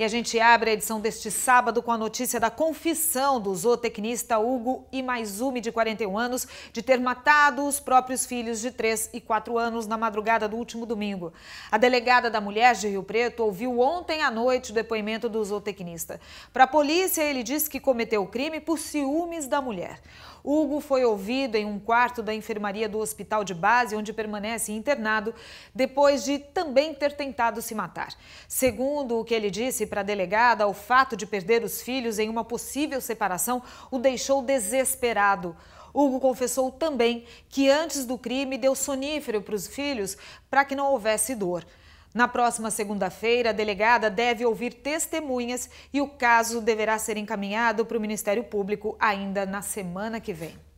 E a gente abre a edição deste sábado com a notícia da confissão do zootecnista Hugo Imaizume, de 41 anos, de ter matado os próprios filhos de 3 e 4 anos na madrugada do último domingo. A delegada da Mulher de Rio Preto ouviu ontem à noite o depoimento do zootecnista. Para a polícia, ele disse que cometeu o crime por ciúmes da mulher. Hugo foi ouvido em um quarto da enfermaria do hospital de base, onde permanece internado, depois de também ter tentado se matar. Segundo o que ele disse, para a delegada, o fato de perder os filhos em uma possível separação o deixou desesperado. Hugo confessou também que antes do crime deu sonífero para os filhos para que não houvesse dor. Na próxima segunda-feira, a delegada deve ouvir testemunhas e o caso deverá ser encaminhado para o Ministério Público ainda na semana que vem.